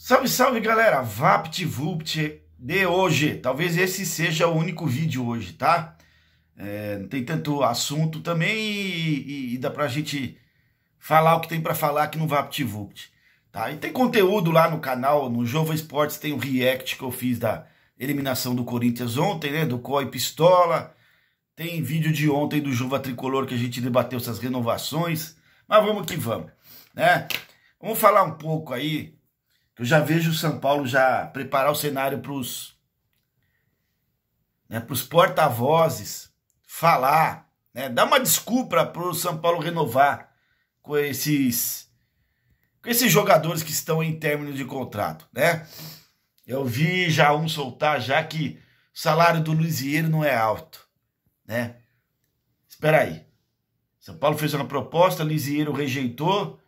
Salve, salve galera, VaptVupt de hoje. Talvez esse seja o único vídeo hoje, tá? É, não tem tanto assunto também e, e, e dá pra gente falar o que tem para falar aqui no VaptVupt, tá? E tem conteúdo lá no canal, no Jovem Esportes tem o um react que eu fiz da eliminação do Corinthians ontem, né? Do Coi Pistola. Tem vídeo de ontem do Juva Tricolor que a gente debateu essas renovações. Mas vamos que vamos, né? Vamos falar um pouco aí eu já vejo o São Paulo já preparar o cenário para os né, porta-vozes falar, né, dar uma desculpa para o São Paulo renovar com esses com esses jogadores que estão em término de contrato, né? Eu vi já um soltar já que o salário do Luiziero não é alto, né? Espera aí. São Paulo fez uma proposta, Luiziero rejeitou.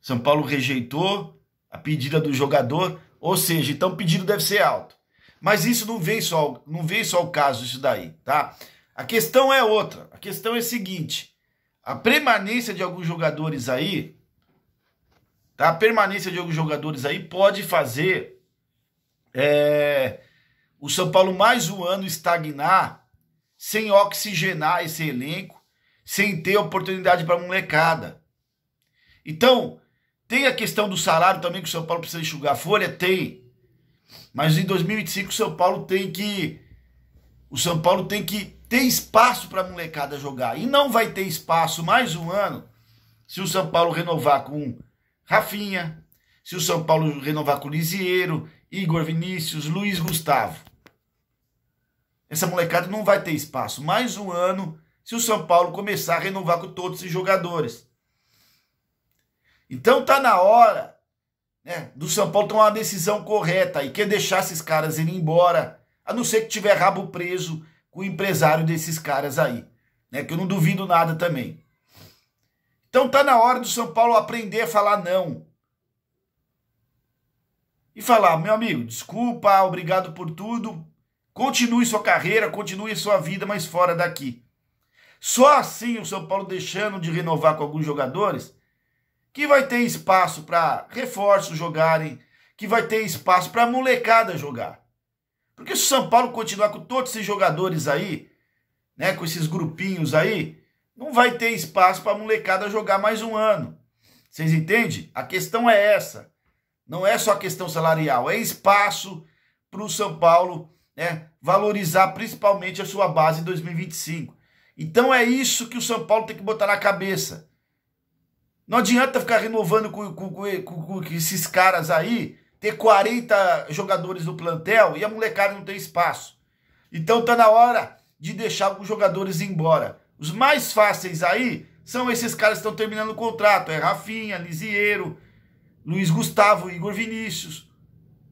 São Paulo rejeitou a pedida do jogador, ou seja, então o pedido deve ser alto. Mas isso não vem só, não vem só o caso isso daí, tá? A questão é outra. A questão é a seguinte: a permanência de alguns jogadores aí, tá? A permanência de alguns jogadores aí pode fazer é, o São Paulo mais um ano estagnar sem oxigenar esse elenco, sem ter oportunidade para molecada. Então, tem a questão do salário também que o São Paulo precisa enxugar a folha? Tem. Mas em 2025 o São Paulo tem que. O São Paulo tem que ter espaço para a molecada jogar. E não vai ter espaço mais um ano se o São Paulo renovar com Rafinha, se o São Paulo renovar com Lisieiro, Igor Vinícius, Luiz Gustavo. Essa molecada não vai ter espaço mais um ano se o São Paulo começar a renovar com todos esses jogadores. Então tá na hora né, do São Paulo tomar uma decisão correta e quer deixar esses caras irem embora, a não ser que tiver rabo preso com o empresário desses caras aí, né, que eu não duvido nada também. Então tá na hora do São Paulo aprender a falar não. E falar, meu amigo, desculpa, obrigado por tudo, continue sua carreira, continue sua vida, mas fora daqui. Só assim o São Paulo deixando de renovar com alguns jogadores que vai ter espaço para reforços jogarem, que vai ter espaço para molecada jogar. Porque se o São Paulo continuar com todos esses jogadores aí, né, com esses grupinhos aí, não vai ter espaço para molecada jogar mais um ano. Vocês entendem? A questão é essa. Não é só a questão salarial, é espaço para o São Paulo né, valorizar principalmente a sua base em 2025. Então é isso que o São Paulo tem que botar na cabeça. Não adianta ficar renovando com, com, com, com, esses caras aí, ter 40 jogadores no plantel e a molecada não tem espaço. Então tá na hora de deixar alguns jogadores embora. Os mais fáceis aí são esses caras que estão terminando o contrato. É Rafinha, Lisieiro, Luiz Gustavo, Igor Vinícius.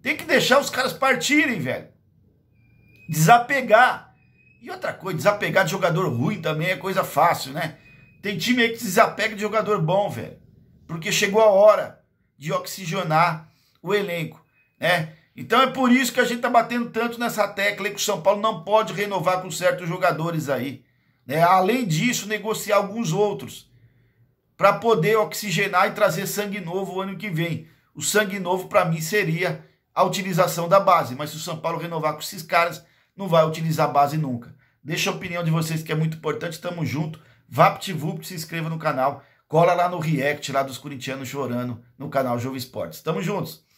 Tem que deixar os caras partirem, velho. Desapegar. E outra coisa, desapegar de jogador ruim também é coisa fácil, né? Tem time aí que se desapega de jogador bom, velho. Porque chegou a hora de oxigenar o elenco, né? Então é por isso que a gente tá batendo tanto nessa tecla que o São Paulo não pode renovar com certos jogadores aí, né? Além disso, negociar alguns outros para poder oxigenar e trazer sangue novo o ano que vem. O sangue novo para mim seria a utilização da base, mas se o São Paulo renovar com esses caras, não vai utilizar a base nunca. Deixa a opinião de vocês que é muito importante, tamo junto. VaptVupt, se inscreva no canal. Cola lá no react lá dos corintianos chorando no canal Jovem Esportes. Tamo juntos!